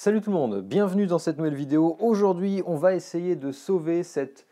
Salut tout le monde, bienvenue dans cette nouvelle vidéo. Aujourd'hui, on va essayer de sauver cette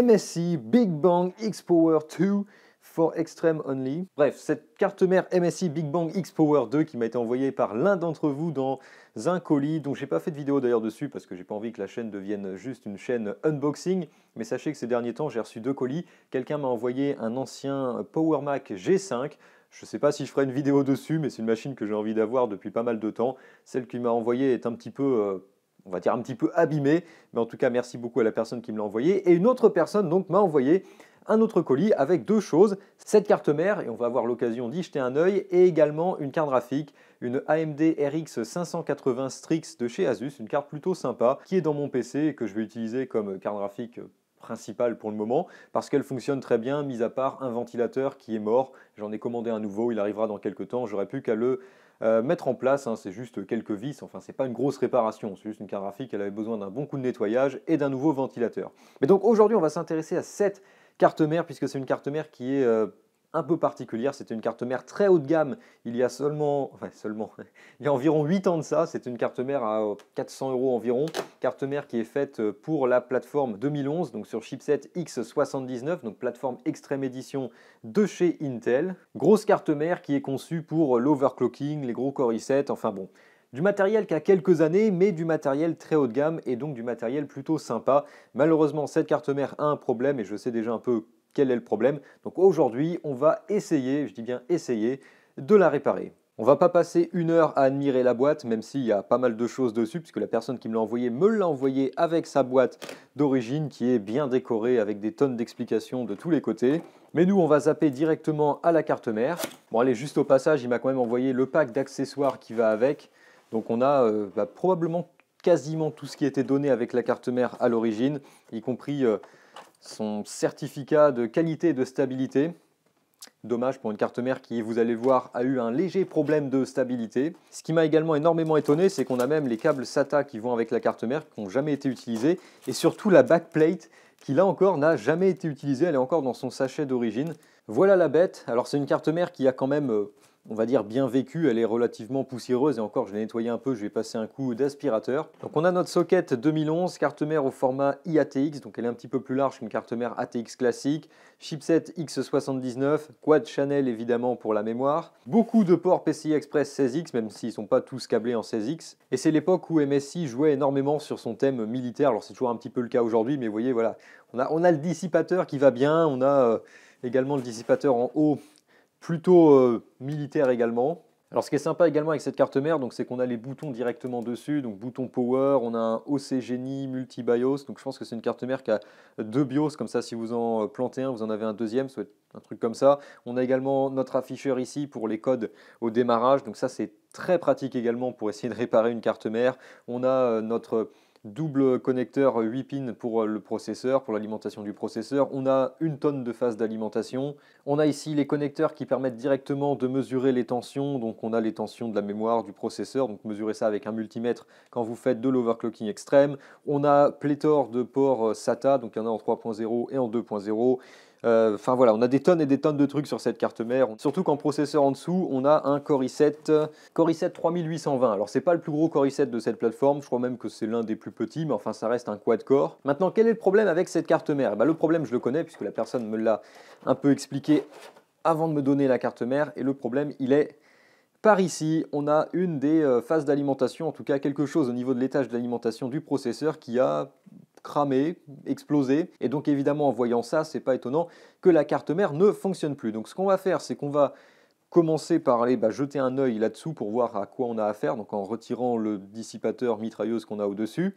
MSI Big Bang X Power 2 for Extreme Only. Bref, cette carte mère MSI Big Bang X Power 2 qui m'a été envoyée par l'un d'entre vous dans un colis, dont j'ai pas fait de vidéo d'ailleurs dessus parce que j'ai pas envie que la chaîne devienne juste une chaîne unboxing, mais sachez que ces derniers temps j'ai reçu deux colis, quelqu'un m'a envoyé un ancien Power Mac G5, je ne sais pas si je ferai une vidéo dessus, mais c'est une machine que j'ai envie d'avoir depuis pas mal de temps. Celle qui m'a envoyé est un petit peu, euh, on va dire un petit peu abîmée, mais en tout cas merci beaucoup à la personne qui me l'a envoyé. Et une autre personne donc m'a envoyé un autre colis avec deux choses, cette carte mère, et on va avoir l'occasion d'y jeter un œil, et également une carte graphique, une AMD RX 580 Strix de chez Asus, une carte plutôt sympa, qui est dans mon PC et que je vais utiliser comme carte graphique euh, principale pour le moment, parce qu'elle fonctionne très bien, mis à part un ventilateur qui est mort. J'en ai commandé un nouveau, il arrivera dans quelques temps, j'aurais pu qu'à le euh, mettre en place, hein. c'est juste quelques vis, enfin c'est pas une grosse réparation, c'est juste une carte graphique, elle avait besoin d'un bon coup de nettoyage et d'un nouveau ventilateur. Mais donc aujourd'hui on va s'intéresser à cette carte mère, puisque c'est une carte mère qui est euh, un peu particulière. c'est une carte mère très haut de gamme il y a seulement, enfin seulement, il y a environ 8 ans de ça. C'est une carte mère à 400 euh, euros environ. Carte mère qui est faite euh, pour la plateforme 2011, donc sur chipset X79, donc plateforme extrême édition de chez Intel. Grosse carte mère qui est conçue pour euh, l'overclocking, les gros Core i7, enfin bon. Du matériel qui a quelques années, mais du matériel très haut de gamme et donc du matériel plutôt sympa. Malheureusement, cette carte mère a un problème et je sais déjà un peu quel est le problème. Donc aujourd'hui, on va essayer, je dis bien essayer, de la réparer. On va pas passer une heure à admirer la boîte, même s'il y a pas mal de choses dessus, puisque la personne qui me l'a envoyé me l'a envoyé avec sa boîte d'origine, qui est bien décorée avec des tonnes d'explications de tous les côtés. Mais nous, on va zapper directement à la carte mère. Bon, allez, juste au passage, il m'a quand même envoyé le pack d'accessoires qui va avec. Donc on a euh, bah, probablement quasiment tout ce qui était donné avec la carte mère à l'origine, y compris euh, son certificat de qualité et de stabilité. Dommage pour une carte mère qui, vous allez voir, a eu un léger problème de stabilité. Ce qui m'a également énormément étonné, c'est qu'on a même les câbles SATA qui vont avec la carte mère, qui n'ont jamais été utilisés, et surtout la backplate qui, là encore, n'a jamais été utilisée, elle est encore dans son sachet d'origine. Voilà la bête, alors c'est une carte mère qui a quand même euh, on va dire, bien vécue. Elle est relativement poussiéreuse et encore, je l'ai nettoyée un peu, je vais passer un coup d'aspirateur. Donc on a notre socket 2011, carte mère au format IATX, donc elle est un petit peu plus large qu'une carte mère ATX classique. Chipset X79, quad channel évidemment pour la mémoire. Beaucoup de ports PCI Express 16X, même s'ils ne sont pas tous câblés en 16X. Et c'est l'époque où MSI jouait énormément sur son thème militaire. Alors c'est toujours un petit peu le cas aujourd'hui, mais vous voyez, voilà, on a, on a le dissipateur qui va bien, on a... Euh, également le dissipateur en haut plutôt euh, militaire également. Alors ce qui est sympa également avec cette carte mère, donc c'est qu'on a les boutons directement dessus, donc bouton power, on a un OC génie, multi BIOS, donc je pense que c'est une carte mère qui a deux BIOS, comme ça si vous en plantez un, vous en avez un deuxième, soit un truc comme ça. On a également notre afficheur ici pour les codes au démarrage, donc ça c'est très pratique également pour essayer de réparer une carte mère. On a euh, notre double connecteur 8 pins pour euh, le processeur, pour l'alimentation du processeur. On a une tonne de phases d'alimentation. On a ici les connecteurs qui permettent directement de mesurer les tensions. Donc on a les tensions de la mémoire du processeur. Donc mesurez ça avec un multimètre quand vous faites de l'overclocking extrême. On a pléthore de ports euh, SATA, donc il y en a en 3.0 et en 2.0. Euh, enfin voilà, on a des tonnes et des tonnes de trucs sur cette carte mère. Surtout qu'en processeur en dessous, on a un Core i7, euh, Core i7 3820. Alors c'est pas le plus gros Core i7 de cette plateforme, je crois même que c'est l'un des plus petits, mais enfin ça reste un quad core. Maintenant, quel est le problème avec cette carte mère eh ben, Le problème, je le connais puisque la personne me l'a un peu expliqué avant de me donner la carte mère. Et le problème, il est par ici, on a une des euh, phases d'alimentation, en tout cas quelque chose au niveau de l'étage d'alimentation du processeur qui a cramé, explosé. Et donc évidemment, en voyant ça, c'est pas étonnant que la carte mère ne fonctionne plus. Donc ce qu'on va faire, c'est qu'on va commencer par aller bah, jeter un œil là-dessous pour voir à quoi on a affaire, donc en retirant le dissipateur mitrailleuse qu'on a au-dessus.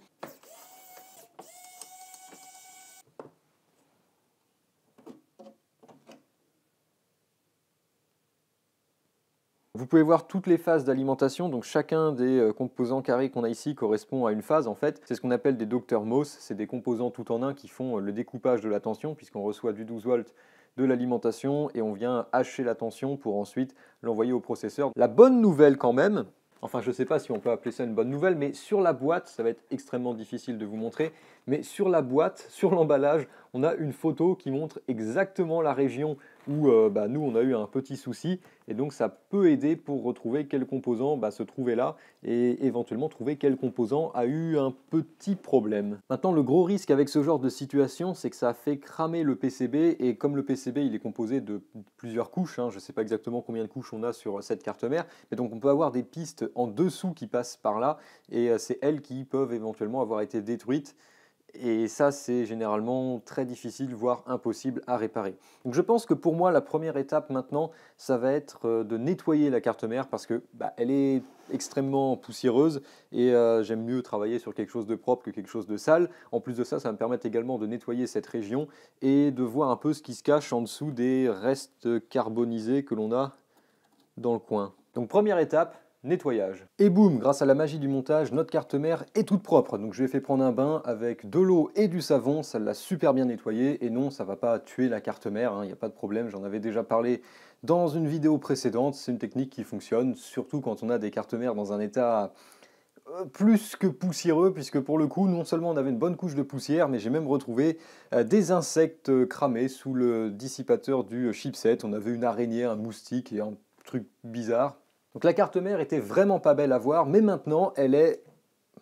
Vous pouvez voir toutes les phases d'alimentation, donc chacun des euh, composants carrés qu'on a ici correspond à une phase en fait. C'est ce qu'on appelle des docteurs MOS, c'est des composants tout en un qui font euh, le découpage de la tension puisqu'on reçoit du 12 volts de l'alimentation et on vient hacher la tension pour ensuite l'envoyer au processeur. La bonne nouvelle quand même, enfin je ne sais pas si on peut appeler ça une bonne nouvelle, mais sur la boîte, ça va être extrêmement difficile de vous montrer, mais sur la boîte, sur l'emballage, on a une photo qui montre exactement la région où euh, bah, nous on a eu un petit souci et donc ça peut aider pour retrouver quel composant bah, se trouvait là et éventuellement trouver quel composant a eu un petit problème. Maintenant le gros risque avec ce genre de situation c'est que ça fait cramer le PCB et comme le PCB il est composé de plusieurs couches, hein, je ne sais pas exactement combien de couches on a sur cette carte mère, mais donc on peut avoir des pistes en dessous qui passent par là et euh, c'est elles qui peuvent éventuellement avoir été détruites et ça, c'est généralement très difficile, voire impossible à réparer. Donc je pense que pour moi, la première étape maintenant, ça va être euh, de nettoyer la carte mère parce qu'elle bah, est extrêmement poussiéreuse et euh, j'aime mieux travailler sur quelque chose de propre que quelque chose de sale. En plus de ça, ça va me permettre également de nettoyer cette région et de voir un peu ce qui se cache en dessous des restes carbonisés que l'on a dans le coin. Donc première étape, nettoyage. Et boum, grâce à la magie du montage, notre carte mère est toute propre. Donc je lui fait prendre un bain avec de l'eau et du savon, ça l'a super bien nettoyé Et non, ça va pas tuer la carte mère, il hein. n'y a pas de problème, j'en avais déjà parlé dans une vidéo précédente. C'est une technique qui fonctionne, surtout quand on a des cartes mères dans un état euh, plus que poussiéreux, puisque pour le coup, non seulement on avait une bonne couche de poussière, mais j'ai même retrouvé euh, des insectes euh, cramés sous le dissipateur du chipset. On avait une araignée, un moustique et un truc bizarre. Donc la carte mère était vraiment pas belle à voir, mais maintenant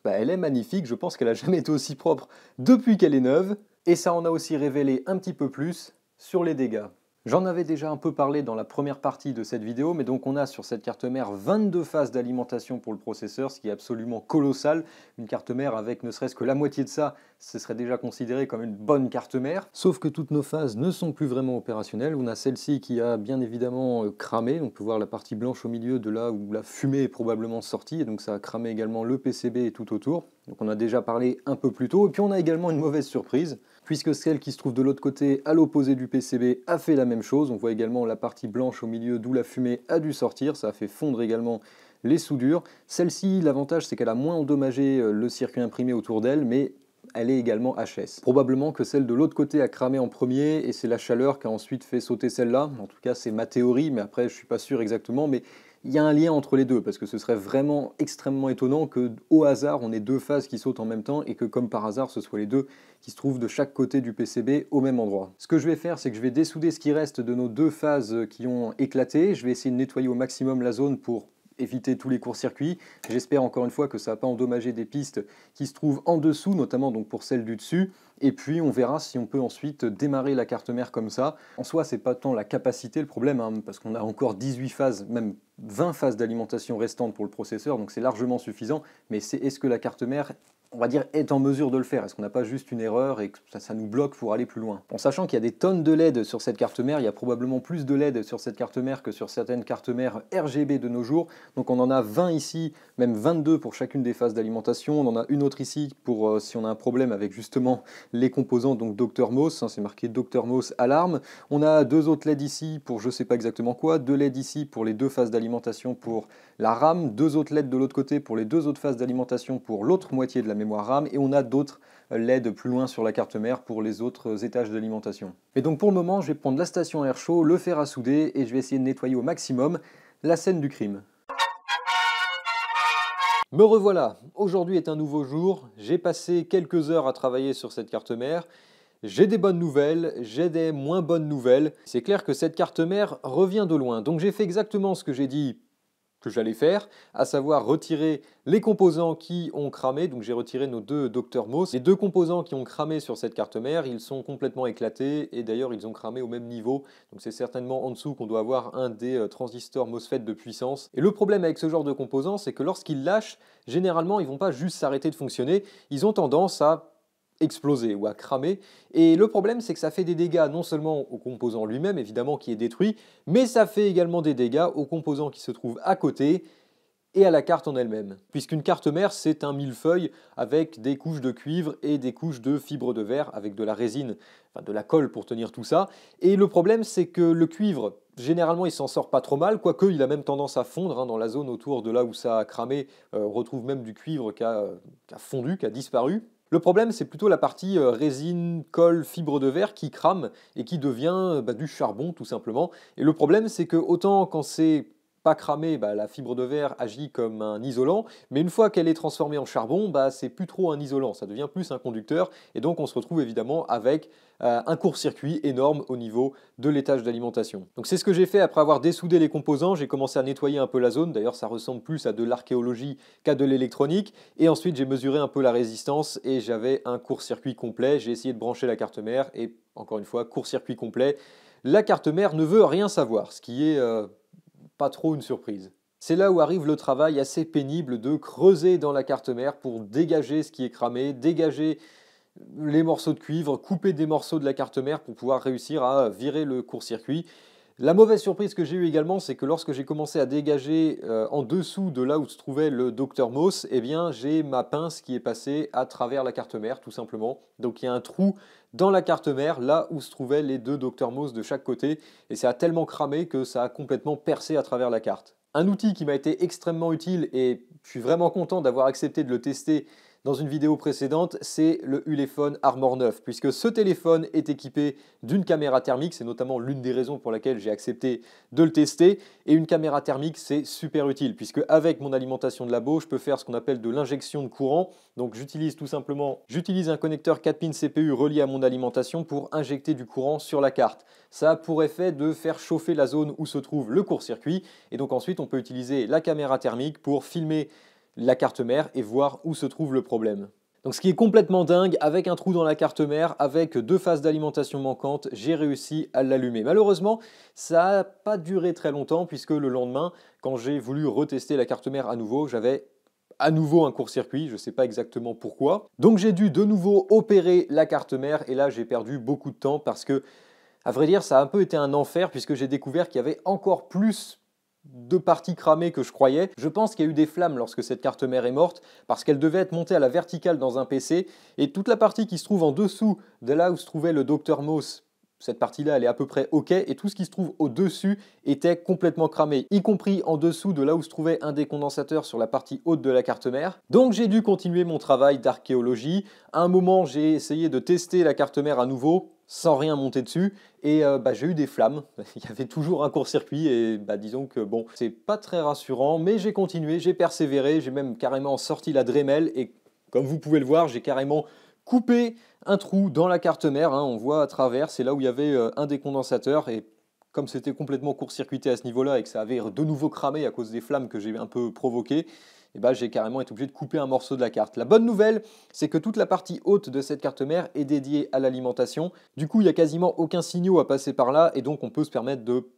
bah, elle est, magnifique. Je pense qu'elle a jamais été aussi propre depuis qu'elle est neuve, et ça en a aussi révélé un petit peu plus sur les dégâts. J'en avais déjà un peu parlé dans la première partie de cette vidéo, mais donc on a sur cette carte mère 22 phases d'alimentation pour le processeur, ce qui est absolument colossal. Une carte mère avec ne serait-ce que la moitié de ça, ce serait déjà considéré comme une bonne carte mère. Sauf que toutes nos phases ne sont plus vraiment opérationnelles. On a celle-ci qui a bien évidemment euh, cramé. On peut voir la partie blanche au milieu de là où la fumée est probablement sortie. Et donc ça a cramé également le PCB et tout autour. Donc on a déjà parlé un peu plus tôt. Et puis on a également une mauvaise surprise, puisque celle qui se trouve de l'autre côté, à l'opposé du PCB, a fait la même chose. On voit également la partie blanche au milieu d'où la fumée a dû sortir. Ça a fait fondre également les soudures. Celle-ci, l'avantage, c'est qu'elle a moins endommagé euh, le circuit imprimé autour d'elle, mais elle est également HS. Probablement que celle de l'autre côté a cramé en premier et c'est la chaleur qui a ensuite fait sauter celle-là. En tout cas, c'est ma théorie, mais après, je suis pas sûr exactement. Mais il y a un lien entre les deux parce que ce serait vraiment extrêmement étonnant que au hasard on ait deux phases qui sautent en même temps et que comme par hasard ce soit les deux qui se trouvent de chaque côté du PCB au même endroit. Ce que je vais faire c'est que je vais dessouder ce qui reste de nos deux phases qui ont éclaté, je vais essayer de nettoyer au maximum la zone pour éviter tous les courts-circuits. J'espère encore une fois que ça n'a pas endommagé des pistes qui se trouvent en dessous, notamment donc pour celles du dessus. Et puis on verra si on peut ensuite démarrer la carte mère comme ça. En soi, c'est pas tant la capacité le problème, hein, parce qu'on a encore 18 phases, même 20 phases d'alimentation restantes pour le processeur, donc c'est largement suffisant. Mais c'est est-ce que la carte mère on va dire, est en mesure de le faire Est-ce qu'on n'a pas juste une erreur et que ça, nous bloque pour aller plus loin En sachant qu'il y a des tonnes de LED sur cette carte mère, il y a probablement plus de LED sur cette carte mère que sur certaines cartes mères RGB de nos jours. Donc on en a 20 ici, même 22 pour chacune des phases d'alimentation. On en a une autre ici pour euh, si on a un problème avec justement les composants, donc Dr Moss, hein, c'est marqué Dr Moss alarme. On a deux autres LED ici pour je sais pas exactement quoi, deux LED ici pour les deux phases d'alimentation pour la RAM, deux autres LED de l'autre côté pour les deux autres phases d'alimentation pour l'autre moitié de la mémoire RAM et on a d'autres euh, LED plus loin sur la carte mère pour les autres euh, étages d'alimentation. Mais donc pour le moment, je vais prendre la station air chaud, le fer à souder et je vais essayer de nettoyer au maximum la scène du crime. Me revoilà, aujourd'hui est un nouveau jour, j'ai passé quelques heures à travailler sur cette carte mère, j'ai des bonnes nouvelles, j'ai des moins bonnes nouvelles. C'est clair que cette carte mère revient de loin, donc j'ai fait exactement ce que j'ai dit que j'allais faire, à savoir retirer les composants qui ont cramé. Donc j'ai retiré nos deux Dr Moss. Les deux composants qui ont cramé sur cette carte mère, ils sont complètement éclatés et d'ailleurs ils ont cramé au même niveau. Donc c'est certainement en dessous qu'on doit avoir un des euh, transistors MOSFET de puissance. Et le problème avec ce genre de composants, c'est que lorsqu'ils lâchent, généralement ils vont pas juste s'arrêter de fonctionner, ils ont tendance à explosé ou à cramer. Et le problème, c'est que ça fait des dégâts non seulement au composant lui-même, évidemment, qui est détruit, mais ça fait également des dégâts aux composants qui se trouvent à côté et à la carte en elle-même. Puisqu'une carte mère, c'est un millefeuille avec des couches de cuivre et des couches de fibres de verre, avec de la résine, enfin de la colle pour tenir tout ça. Et le problème, c'est que le cuivre, généralement, il s'en sort pas trop mal, quoique il a même tendance à fondre hein, dans la zone autour de là où ça a cramé, euh, retrouve même du cuivre qui a euh, fondu, qui a disparu. Le problème, c'est plutôt la partie euh, résine, colle, fibre de verre qui crame et qui devient bah, du charbon tout simplement. Et le problème, c'est que autant quand c'est pas cramé, bah, la fibre de verre agit comme un isolant, mais une fois qu'elle est transformée en charbon, bah, c'est plus trop un isolant, ça devient plus un conducteur, et donc on se retrouve évidemment avec euh, un court-circuit énorme au niveau de l'étage d'alimentation. Donc c'est ce que j'ai fait après avoir dessoudé les composants, j'ai commencé à nettoyer un peu la zone, d'ailleurs ça ressemble plus à de l'archéologie qu'à de l'électronique, et ensuite j'ai mesuré un peu la résistance et j'avais un court-circuit complet, j'ai essayé de brancher la carte mère et encore une fois court-circuit complet. La carte mère ne veut rien savoir, ce qui est euh, pas trop une surprise. C'est là où arrive le travail assez pénible de creuser dans la carte mère pour dégager ce qui est cramé, dégager les morceaux de cuivre, couper des morceaux de la carte mère pour pouvoir réussir à virer le court-circuit. La mauvaise surprise que j'ai eue également, c'est que lorsque j'ai commencé à dégager euh, en dessous de là où se trouvait le Dr Moss, eh bien j'ai ma pince qui est passée à travers la carte mère tout simplement. Donc il y a un trou dans la carte mère, là où se trouvaient les deux Dr Moss de chaque côté, et ça a tellement cramé que ça a complètement percé à travers la carte. Un outil qui m'a été extrêmement utile et je suis vraiment content d'avoir accepté de le tester dans une vidéo précédente, c'est le Ulefone Armor 9, puisque ce téléphone est équipé d'une caméra thermique, c'est notamment l'une des raisons pour laquelle j'ai accepté de le tester, et une caméra thermique c'est super utile, puisque avec mon alimentation de labo, je peux faire ce qu'on appelle de l'injection de courant, donc j'utilise tout simplement, j'utilise un connecteur 4 pins CPU relié à mon alimentation pour injecter du courant sur la carte. Ça a pour effet de faire chauffer la zone où se trouve le court-circuit, et donc ensuite on peut utiliser la caméra thermique pour filmer la carte mère et voir où se trouve le problème. Donc ce qui est complètement dingue, avec un trou dans la carte mère, avec deux phases d'alimentation manquantes, j'ai réussi à l'allumer. Malheureusement, ça n'a pas duré très longtemps puisque le lendemain, quand j'ai voulu retester la carte mère à nouveau, j'avais à nouveau un court-circuit, je ne sais pas exactement pourquoi. Donc j'ai dû de nouveau opérer la carte mère et là j'ai perdu beaucoup de temps parce que, à vrai dire, ça a un peu été un enfer puisque j'ai découvert qu'il y avait encore plus deux parties cramées que je croyais. Je pense qu'il y a eu des flammes lorsque cette carte mère est morte, parce qu'elle devait être montée à la verticale dans un PC, et toute la partie qui se trouve en dessous de là où se trouvait le Dr Moss, cette partie-là, elle est à peu près OK, et tout ce qui se trouve au-dessus était complètement cramé, y compris en dessous de là où se trouvait un des condensateurs sur la partie haute de la carte mère. Donc j'ai dû continuer mon travail d'archéologie. À un moment, j'ai essayé de tester la carte mère à nouveau, sans rien monter dessus et euh, bah, j'ai eu des flammes. Il y avait toujours un court-circuit et bah, disons que bon, c'est pas très rassurant, mais j'ai continué, j'ai persévéré, j'ai même carrément sorti la Dremel et comme vous pouvez le voir, j'ai carrément coupé un trou dans la carte mère. Hein. on voit à travers, c'est là où il y avait euh, un des condensateurs et comme c'était complètement court-circuité à ce niveau-là et que ça avait de nouveau cramé à cause des flammes que j'ai un peu provoquées, eh ben, j'ai carrément été obligé de couper un morceau de la carte. La bonne nouvelle, c'est que toute la partie haute de cette carte mère est dédiée à l'alimentation. Du coup, il n'y a quasiment aucun signaux à passer par là et donc on peut se permettre de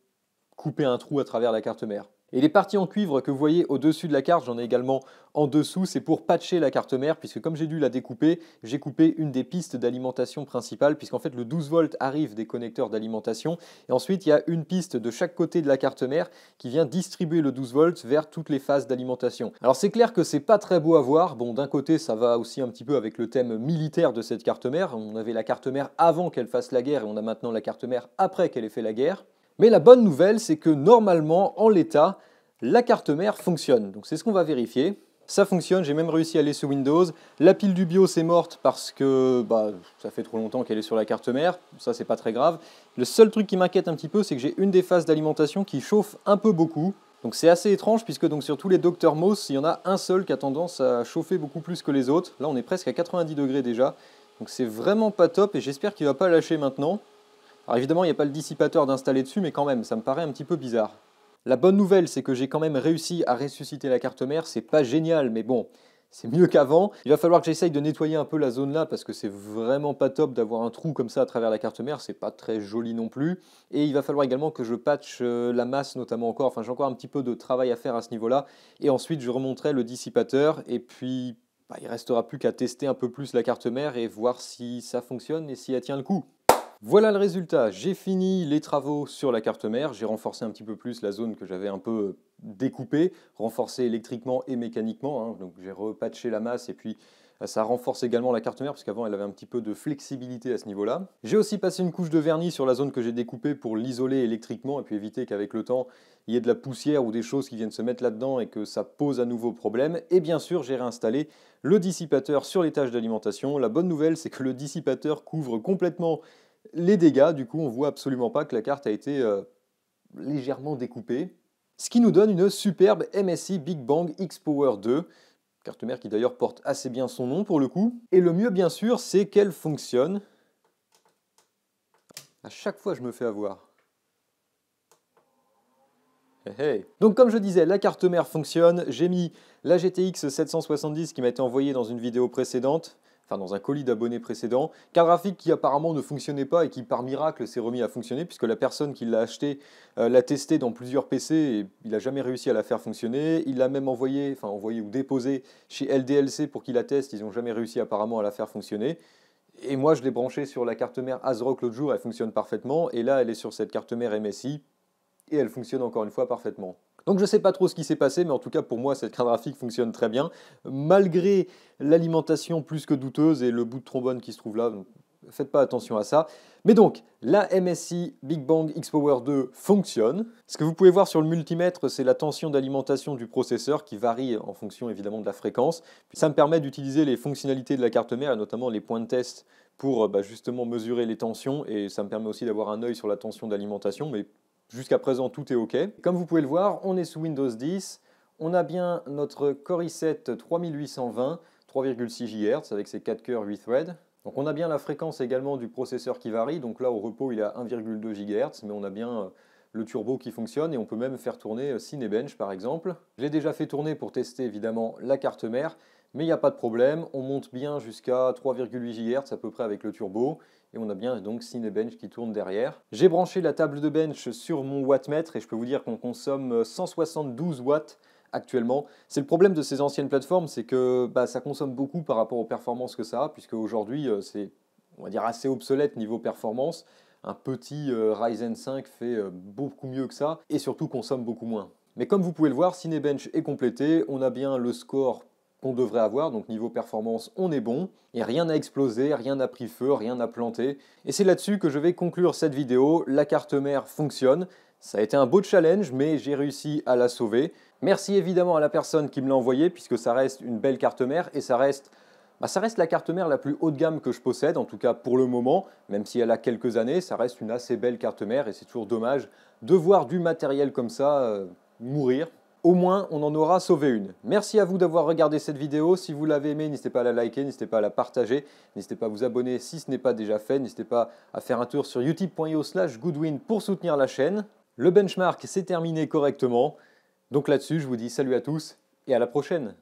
couper un trou à travers la carte mère. Et les parties en cuivre que vous voyez au-dessus de la carte, j'en ai également en dessous, c'est pour patcher la carte mère, puisque comme j'ai dû la découper, j'ai coupé une des pistes d'alimentation principale, puisqu'en fait le 12 volts arrive des connecteurs d'alimentation, et ensuite il y a une piste de chaque côté de la carte mère qui vient distribuer le 12 v vers toutes les phases d'alimentation. Alors c'est clair que c'est pas très beau à voir, bon d'un côté ça va aussi un petit peu avec le thème militaire de cette carte mère, on avait la carte mère avant qu'elle fasse la guerre, et on a maintenant la carte mère après qu'elle ait fait la guerre, mais la bonne nouvelle, c'est que normalement, en l'état, la carte mère fonctionne. Donc c'est ce qu'on va vérifier. Ça fonctionne, j'ai même réussi à aller sous Windows. La pile du bio est morte parce que bah, ça fait trop longtemps qu'elle est sur la carte mère. Ça, c'est pas très grave. Le seul truc qui m'inquiète un petit peu, c'est que j'ai une des phases d'alimentation qui chauffe un peu beaucoup. Donc c'est assez étrange puisque donc sur tous les Dr Moss, il y en a un seul qui a tendance à chauffer beaucoup plus que les autres. Là, on est presque à 90 degrés déjà. Donc c'est vraiment pas top et j'espère qu'il va pas lâcher maintenant. Alors évidemment, il n'y a pas le dissipateur d'installer dessus, mais quand même, ça me paraît un petit peu bizarre. La bonne nouvelle, c'est que j'ai quand même réussi à ressusciter la carte mère, c'est pas génial, mais bon, c'est mieux qu'avant. Il va falloir que j'essaye de nettoyer un peu la zone là parce que c'est vraiment pas top d'avoir un trou comme ça à travers la carte mère, c'est pas très joli non plus. Et il va falloir également que je patche euh, la masse notamment encore, enfin j'ai encore un petit peu de travail à faire à ce niveau-là. Et ensuite je remonterai le dissipateur et puis bah, il restera plus qu'à tester un peu plus la carte mère et voir si ça fonctionne et si elle tient le coup. Voilà le résultat, j'ai fini les travaux sur la carte mère, j'ai renforcé un petit peu plus la zone que j'avais un peu découpée, renforcée électriquement et mécaniquement, hein. donc j'ai repatché la masse et puis euh, ça renforce également la carte mère parce qu'avant elle avait un petit peu de flexibilité à ce niveau-là. J'ai aussi passé une couche de vernis sur la zone que j'ai découpée pour l'isoler électriquement et puis éviter qu'avec le temps il y ait de la poussière ou des choses qui viennent se mettre là-dedans et que ça pose à nouveau problème. Et bien sûr j'ai réinstallé le dissipateur sur les tâches d'alimentation. La bonne nouvelle c'est que le dissipateur couvre complètement les dégâts, du coup, on voit absolument pas que la carte a été euh, légèrement découpée. Ce qui nous donne une superbe MSI Big Bang X Power 2, carte mère qui d'ailleurs porte assez bien son nom pour le coup. Et le mieux bien sûr, c'est qu'elle fonctionne. À chaque fois, je me fais avoir. Donc comme je disais, la carte mère fonctionne. J'ai mis la GTX 770 qui m'a été envoyée dans une vidéo précédente dans un colis d'abonnés précédent, carte graphique qui apparemment ne fonctionnait pas et qui par miracle s'est remis à fonctionner puisque la personne qui l'a acheté euh, l'a testé dans plusieurs PC et il n'a jamais réussi à la faire fonctionner. Il l'a même envoyé, enfin envoyé ou déposé chez LDLC pour qu'il la teste, ils n'ont jamais réussi apparemment à la faire fonctionner. Et moi je l'ai branché sur la carte mère ASRock l'autre jour, elle fonctionne parfaitement et là elle est sur cette carte mère MSI et elle fonctionne encore une fois parfaitement. Donc je ne sais pas trop ce qui s'est passé, mais en tout cas pour moi cette carte graphique fonctionne très bien, malgré l'alimentation plus que douteuse et le bout de trombone qui se trouve là, faites pas attention à ça. Mais donc, la MSI Big Bang X-Power 2 fonctionne. Ce que vous pouvez voir sur le multimètre, c'est la tension d'alimentation du processeur qui varie en fonction évidemment de la fréquence. Ça me permet d'utiliser les fonctionnalités de la carte mère notamment les points de test pour bah, justement mesurer les tensions et ça me permet aussi d'avoir un œil sur la tension d'alimentation, mais Jusqu'à présent, tout est OK. Comme vous pouvez le voir, on est sous Windows 10. On a bien notre Core i7 3820, 3,6 GHz avec ses 4 cœurs 8 threads. Donc on a bien la fréquence également du processeur qui varie. Donc là, au repos, il est à 1,2 GHz, mais on a bien euh, le turbo qui fonctionne et on peut même faire tourner euh, Cinebench par exemple. J'ai déjà fait tourner pour tester évidemment la carte mère, mais il n'y a pas de problème, on monte bien jusqu'à 3,8 GHz à peu près avec le turbo et on a bien donc Cinebench qui tourne derrière. J'ai branché la table de bench sur mon wattmètre et je peux vous dire qu'on consomme 172 euh, watts actuellement. C'est le problème de ces anciennes plateformes, c'est que bah, ça consomme beaucoup par rapport aux performances que ça a, puisque aujourd'hui euh, c'est on va dire assez obsolète niveau performance. Un petit euh, Ryzen 5 fait beaucoup mieux que ça et surtout consomme beaucoup moins. Mais comme vous pouvez le voir, Cinebench est complété, on a bien le score qu'on devrait avoir. Donc niveau performance, on est bon. Et rien n'a explosé, rien n'a pris feu, rien n'a planté. Et c'est là-dessus que je vais conclure cette vidéo. La carte mère fonctionne. Ça a été un beau challenge, mais j'ai réussi à la sauver. Merci évidemment à la personne qui me l'a envoyée, puisque ça reste une belle carte mère et ça reste bah, ça reste la carte mère la plus haut de gamme que je possède, en tout cas pour le moment, même si elle a quelques années, ça reste une assez belle carte mère et c'est toujours dommage de voir du matériel comme ça euh, mourir, au moins, on en aura sauvé une. Merci à vous d'avoir regardé cette vidéo. Si vous l'avez aimée, n'hésitez pas à la liker, n'hésitez pas à la partager, n'hésitez pas à vous abonner si ce n'est pas déjà fait, n'hésitez pas à faire un tour sur youtubeio slash goodwin pour soutenir la chaîne. Le benchmark s'est terminé correctement. Donc là-dessus, je vous dis salut à tous et à la prochaine.